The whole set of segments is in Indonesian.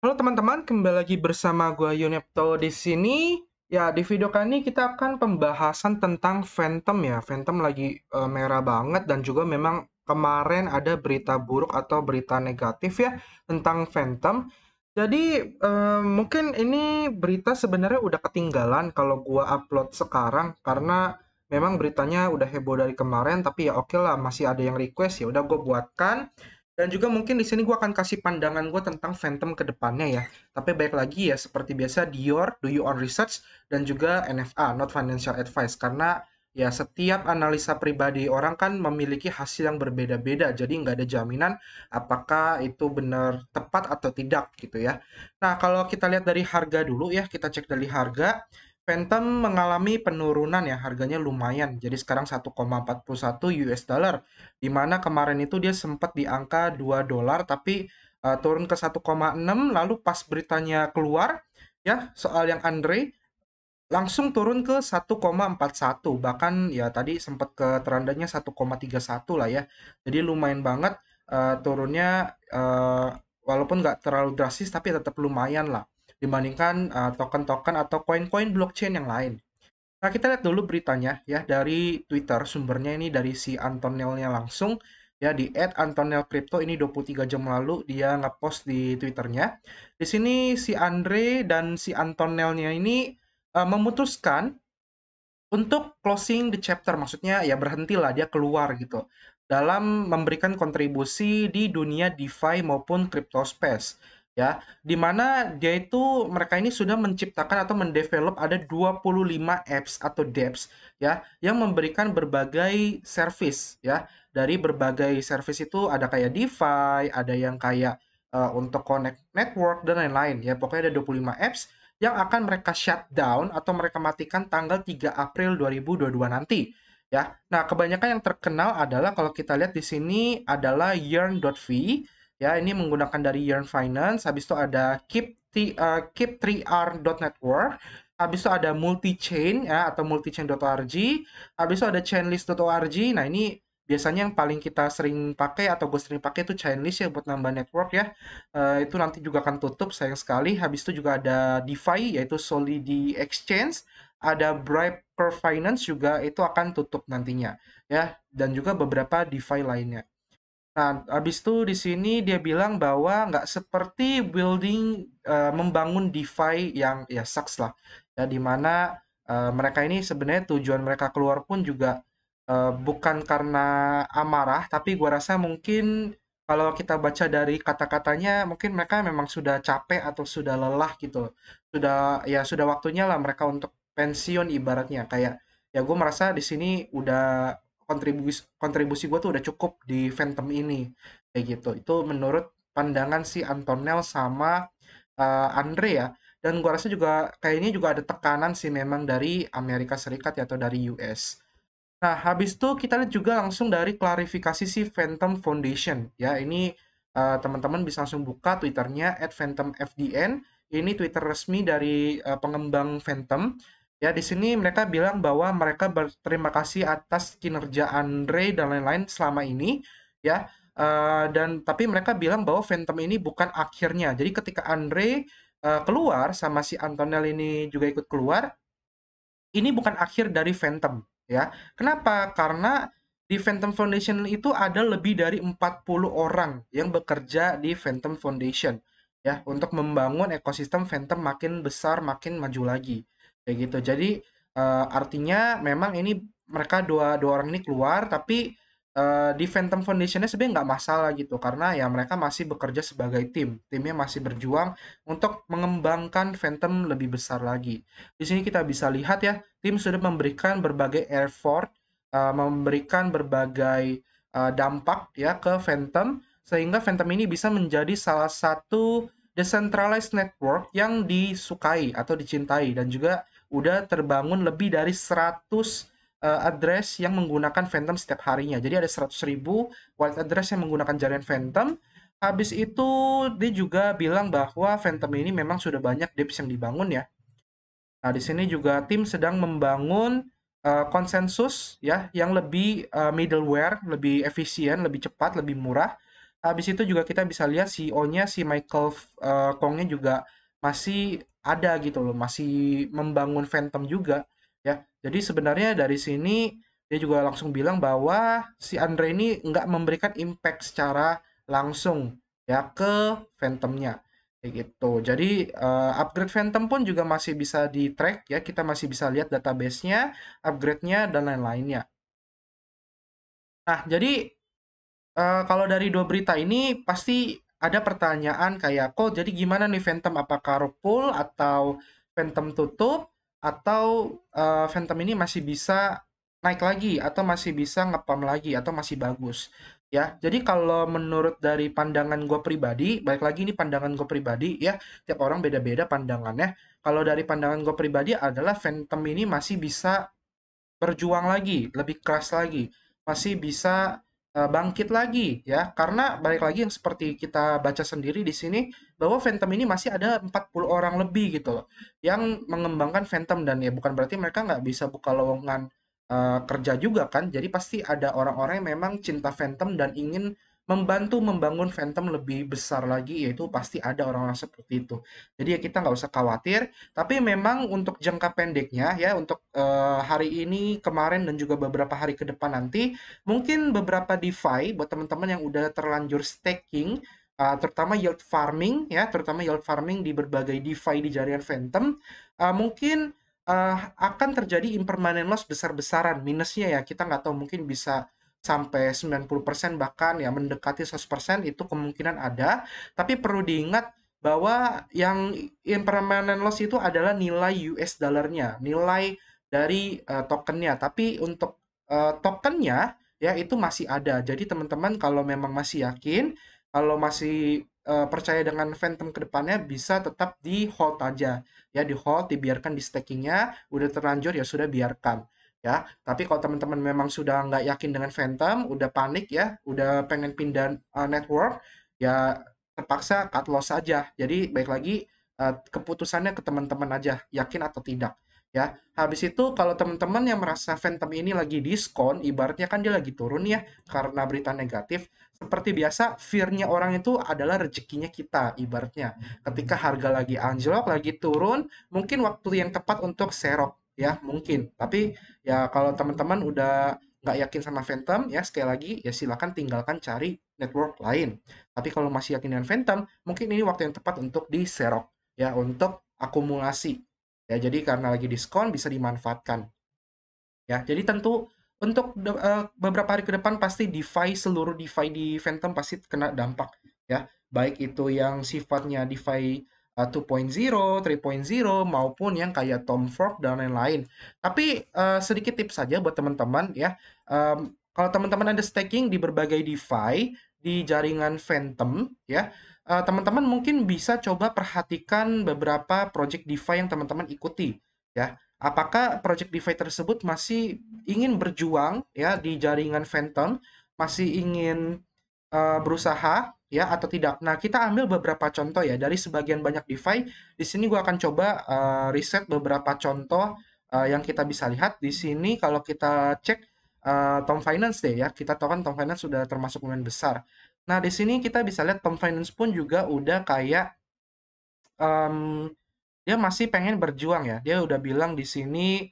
Halo teman-teman, kembali lagi bersama gue Yunepto di sini. Ya, di video kali ini kita akan pembahasan tentang Phantom ya. Phantom lagi e, merah banget dan juga memang kemarin ada berita buruk atau berita negatif ya tentang Phantom. Jadi e, mungkin ini berita sebenarnya udah ketinggalan kalau gue upload sekarang karena memang beritanya udah heboh dari kemarin tapi ya oke okay lah masih ada yang request ya udah gue buatkan dan juga mungkin di sini gue akan kasih pandangan gue tentang Phantom ke depannya ya. Tapi baik lagi ya, seperti biasa Dior, do You On research, dan juga NFA, not financial advice. Karena ya setiap analisa pribadi orang kan memiliki hasil yang berbeda-beda. Jadi nggak ada jaminan apakah itu benar tepat atau tidak gitu ya. Nah kalau kita lihat dari harga dulu ya, kita cek dari harga. Phantom mengalami penurunan ya harganya lumayan. Jadi sekarang 1,41 US dollar. Dimana kemarin itu dia sempat di angka 2 dolar tapi uh, turun ke 1,6 lalu pas beritanya keluar ya soal yang Andre langsung turun ke 1,41 bahkan ya tadi sempat ke terandanya 1,31 lah ya. Jadi lumayan banget uh, turunnya uh, walaupun nggak terlalu drastis tapi tetap lumayan lah dibandingkan eh, token-token uh, atau koin-koin blockchain yang lain. Nah, kita lihat dulu beritanya ya dari Twitter. Sumbernya ini dari si Antonelnya langsung ya di @antonelcrypto ini 23 jam lalu dia ngepost di Twitternya. Di sini si Andre dan si Antonelnya ini uh, memutuskan untuk closing the chapter maksudnya ya berhentilah dia keluar gitu dalam memberikan kontribusi di dunia DeFi maupun crypto space ya, di mana dia itu mereka ini sudah menciptakan atau mendevelop ada 25 apps atau dApps ya yang memberikan berbagai service ya. Dari berbagai service itu ada kayak DeFi, ada yang kayak uh, untuk connect network dan lain-lain ya. Pokoknya ada 25 apps yang akan mereka shutdown atau mereka matikan tanggal 3 April 2022 nanti ya. Nah, kebanyakan yang terkenal adalah kalau kita lihat di sini adalah yearn.v ya ini menggunakan dari Yearn Finance habis itu ada keep t, uh, keep 3r.network habis itu ada multi chain ya atau multichain.org habis itu ada chainlist.org nah ini biasanya yang paling kita sering pakai atau gue sering pakai itu chainlist ya buat nambah network ya uh, itu nanti juga akan tutup sayang sekali habis itu juga ada DeFi yaitu Solidi Exchange ada Bribe Finance juga itu akan tutup nantinya ya dan juga beberapa DeFi lainnya Nah, habis itu di sini dia bilang bahwa nggak seperti building eh, membangun DeFi yang ya sucks lah. Ya di mana eh, mereka ini sebenarnya tujuan mereka keluar pun juga uh, bukan karena amarah, tapi gua rasa mungkin kalau kita baca dari kata-katanya mungkin mereka memang sudah capek atau sudah lelah gitu. Sudah ya sudah waktunya lah mereka untuk pensiun ibaratnya kayak ya gue merasa di sini udah kontribusi kontribusi gue tuh udah cukup di Phantom ini kayak gitu itu menurut pandangan si Antonel sama uh, Andre ya dan gue rasa juga kayaknya juga ada tekanan sih memang dari Amerika Serikat ya, atau dari US nah habis itu kita lihat juga langsung dari klarifikasi si Phantom Foundation ya ini uh, teman-teman bisa langsung buka twitternya @phantom_fdn ini Twitter resmi dari uh, pengembang Phantom Ya, di sini mereka bilang bahwa mereka berterima kasih atas kinerja Andre dan lain-lain selama ini, ya. Uh, dan tapi mereka bilang bahwa Phantom ini bukan akhirnya. Jadi ketika Andre uh, keluar sama si Antonel ini juga ikut keluar, ini bukan akhir dari Phantom, ya. Kenapa? Karena di Phantom Foundation itu ada lebih dari 40 orang yang bekerja di Phantom Foundation, ya, untuk membangun ekosistem Phantom makin besar, makin maju lagi kayak gitu jadi uh, artinya memang ini mereka dua dua orang ini keluar tapi uh, di Phantom Foundationnya sebenarnya nggak masalah gitu karena ya mereka masih bekerja sebagai tim timnya masih berjuang untuk mengembangkan Phantom lebih besar lagi di sini kita bisa lihat ya tim sudah memberikan berbagai effort uh, memberikan berbagai uh, dampak ya ke Phantom sehingga Phantom ini bisa menjadi salah satu decentralized network yang disukai atau dicintai dan juga udah terbangun lebih dari 100 uh, eh, address yang menggunakan Phantom setiap harinya. Jadi ada 100 ribu wallet address yang menggunakan jaringan Phantom. Habis itu dia juga bilang bahwa Phantom ini memang sudah banyak dips yang dibangun ya. Nah di sini juga tim sedang membangun uh, konsensus ya yang lebih uh, middleware, lebih efisien, lebih cepat, lebih murah. Habis itu juga kita bisa lihat CEO-nya si Michael uh, Kongnya juga masih ada gitu loh, masih membangun phantom juga ya. Jadi sebenarnya dari sini dia juga langsung bilang bahwa si Andre ini nggak memberikan impact secara langsung ya ke Phantomnya kayak gitu. Jadi uh, upgrade Phantom pun juga masih bisa di track ya, kita masih bisa lihat databasenya upgrade-nya dan lain-lainnya. Nah jadi uh, kalau dari dua berita ini pasti ada pertanyaan kayak kok jadi gimana nih Phantom apakah roll atau Phantom tutup atau uh, Phantom ini masih bisa naik lagi atau masih bisa ngepam lagi atau masih bagus ya jadi kalau menurut dari pandangan gue pribadi baik lagi ini pandangan gue pribadi ya tiap orang beda-beda pandangannya kalau dari pandangan gue pribadi adalah Phantom ini masih bisa berjuang lagi lebih keras lagi masih bisa Eh, bangkit lagi ya karena balik lagi yang seperti kita baca sendiri di sini bahwa Phantom ini masih ada 40 orang lebih gitu loh yang mengembangkan Phantom dan ya bukan berarti mereka nggak bisa buka lowongan uh, kerja juga kan jadi pasti ada orang-orang yang memang cinta Phantom dan ingin membantu membangun Phantom lebih besar lagi yaitu pasti ada orang-orang seperti itu. Jadi ya kita nggak usah khawatir, tapi memang untuk jangka pendeknya ya untuk uh, hari ini, kemarin dan juga beberapa hari ke depan nanti mungkin beberapa DeFi buat teman-teman yang udah terlanjur staking Uh, terutama yield farming ya terutama yield farming di berbagai DeFi di jaringan Phantom uh, mungkin uh, akan terjadi impermanent loss besar-besaran minusnya ya kita nggak tahu mungkin bisa sampai 90% bahkan ya mendekati 100% itu kemungkinan ada. Tapi perlu diingat bahwa yang impermanent loss itu adalah nilai US dollarnya, nilai dari uh, tokennya. Tapi untuk uh, tokennya ya itu masih ada. Jadi teman-teman kalau memang masih yakin, kalau masih uh, percaya dengan Phantom kedepannya bisa tetap di hold aja. Ya di hold, dibiarkan di stakingnya. Udah terlanjur ya sudah biarkan ya. Tapi kalau teman-teman memang sudah nggak yakin dengan Phantom, udah panik ya, udah pengen pindah uh, network, ya terpaksa cut loss aja. Jadi baik lagi uh, keputusannya ke teman-teman aja, yakin atau tidak. Ya, habis itu kalau teman-teman yang merasa Phantom ini lagi diskon, ibaratnya kan dia lagi turun ya karena berita negatif. Seperti biasa, fearnya orang itu adalah rezekinya kita, ibaratnya. Ketika harga lagi anjlok, lagi turun, mungkin waktu yang tepat untuk serok ya mungkin tapi ya kalau teman-teman udah nggak yakin sama Phantom ya sekali lagi ya silakan tinggalkan cari network lain tapi kalau masih yakin dengan Phantom mungkin ini waktu yang tepat untuk di serok ya untuk akumulasi ya jadi karena lagi diskon bisa dimanfaatkan ya jadi tentu untuk uh, beberapa hari ke depan pasti DeFi seluruh DeFi di Phantom pasti kena dampak ya baik itu yang sifatnya DeFi 2.0, 3.0 maupun yang kayak Tom Ford dan lain-lain. Tapi uh, sedikit tips saja buat teman-teman ya. Um, kalau teman-teman ada staking di berbagai DeFi di jaringan Phantom ya, eh, teman-teman uh, mungkin bisa coba perhatikan beberapa project DeFi yang teman-teman ikuti ya. Apakah project DeFi tersebut masih ingin berjuang ya di jaringan Phantom, masih ingin uh, berusaha ya atau tidak. Nah, kita ambil beberapa contoh ya dari sebagian banyak DeFi. Di sini gue akan coba uh, riset beberapa contoh uh, yang kita bisa lihat. Di sini kalau kita cek uh, Tom Finance deh ya, kita tahu kan Tom Finance sudah termasuk pemain besar. Nah, di sini kita bisa lihat Tom Finance pun juga udah kayak um, dia masih pengen berjuang ya. Dia udah bilang di sini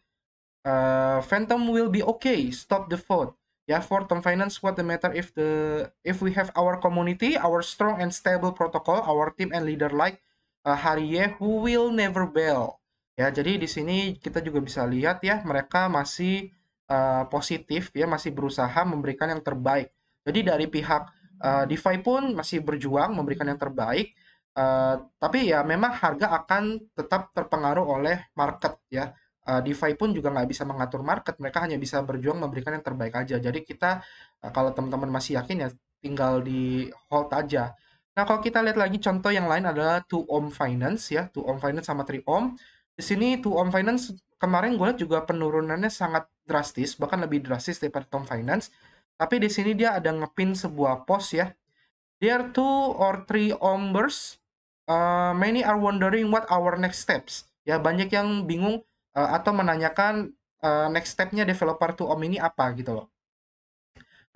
uh, Phantom will be okay, stop the vote. Yeah, for term finance, what the matter if the if we have our community, our strong and stable protocol, our team and leader like uh, Harie who will never bail. Ya, jadi di sini kita juga bisa lihat ya mereka masih uh, positif ya, masih berusaha memberikan yang terbaik. Jadi dari pihak uh, DeFi pun masih berjuang memberikan yang terbaik. Uh, tapi ya memang harga akan tetap terpengaruh oleh market ya uh, DeFi pun juga nggak bisa mengatur market, mereka hanya bisa berjuang memberikan yang terbaik aja. Jadi kita uh, kalau teman-teman masih yakin ya tinggal di hold aja. Nah kalau kita lihat lagi contoh yang lain adalah 2 Ohm Finance ya, 2 Ohm Finance sama 3 Ohm. Di sini 2 Ohm Finance kemarin gue lihat juga penurunannya sangat drastis, bahkan lebih drastis daripada Ohm Finance. Tapi di sini dia ada ngepin sebuah post ya. There are two or three ombers. Uh, many are wondering what our next steps. Ya banyak yang bingung uh, atau menanyakan uh, next stepnya developer to om ini apa gitu loh.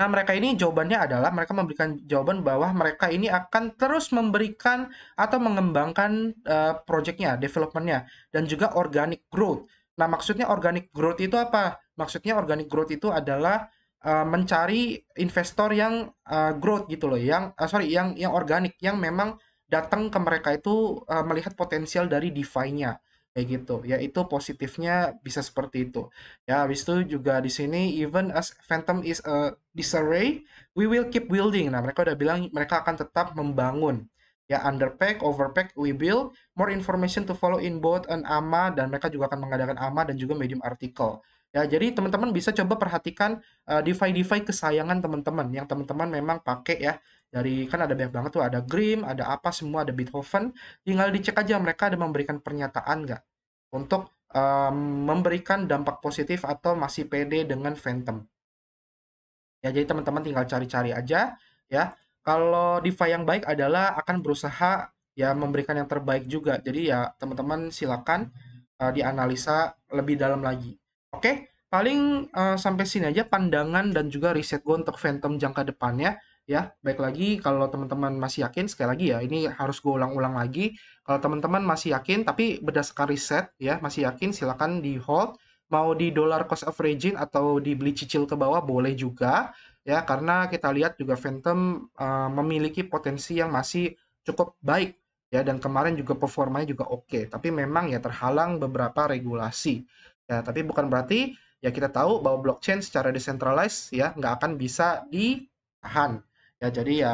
Nah mereka ini jawabannya adalah mereka memberikan jawaban bahwa mereka ini akan terus memberikan atau mengembangkan uh, projectnya, developmentnya, dan juga organic growth. Nah maksudnya organic growth itu apa? Maksudnya organic growth itu adalah uh, mencari investor yang uh, growth gitu loh, yang uh, sorry yang yang organik, yang memang datang ke mereka itu uh, melihat potensial dari DeFi-nya kayak gitu ya itu positifnya bisa seperti itu ya habis itu juga di sini even as Phantom is a disarray we will keep building nah mereka udah bilang mereka akan tetap membangun ya underpack overpack we build more information to follow in both an AMA dan mereka juga akan mengadakan AMA dan juga medium artikel Ya, jadi teman-teman bisa coba perhatikan eh, DeFi-DeFi uh, kesayangan teman-teman yang teman-teman memang pakai ya. Dari kan ada banyak banget tuh, ada Grim, ada apa semua, ada beethoven Tinggal dicek aja mereka ada memberikan pernyataan nggak untuk um, memberikan dampak positif atau masih pede dengan Phantom. Ya, jadi teman-teman tinggal cari-cari aja ya. Kalau DeFi yang baik adalah akan berusaha ya memberikan yang terbaik juga. Jadi ya teman-teman silakan uh, dianalisa lebih dalam lagi. Oke, paling uh, sampai sini aja pandangan dan juga riset gue untuk Phantom jangka depannya ya baik lagi kalau teman-teman masih yakin sekali lagi ya ini harus gue ulang-ulang lagi kalau teman-teman masih yakin tapi berdasarkan riset ya masih yakin silakan di hold mau di dollar cost averaging atau dibeli cicil ke bawah boleh juga ya karena kita lihat juga Phantom uh, memiliki potensi yang masih cukup baik ya dan kemarin juga performanya juga oke okay. tapi memang ya terhalang beberapa regulasi Ya, tapi bukan berarti ya kita tahu bahwa blockchain secara decentralized ya nggak akan bisa ditahan. Ya, jadi ya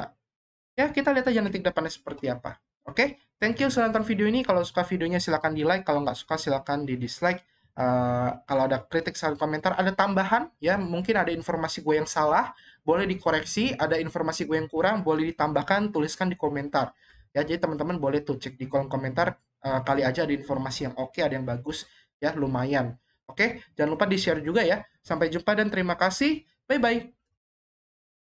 ya kita lihat aja nanti depannya seperti apa. Oke, okay? thank you sudah nonton video ini. Kalau suka videonya silahkan di like, kalau nggak suka silahkan di dislike. Uh, eh, kalau ada kritik saran komentar, ada tambahan ya, mungkin ada informasi gue yang salah, boleh dikoreksi, ada informasi gue yang kurang, boleh ditambahkan, tuliskan di komentar. Ya, jadi teman-teman boleh tuh cek di kolom komentar uh, kali aja ada informasi yang oke, okay, ada yang bagus ya lumayan. Oke, jangan lupa di-share juga ya. Sampai jumpa dan terima kasih. Bye bye.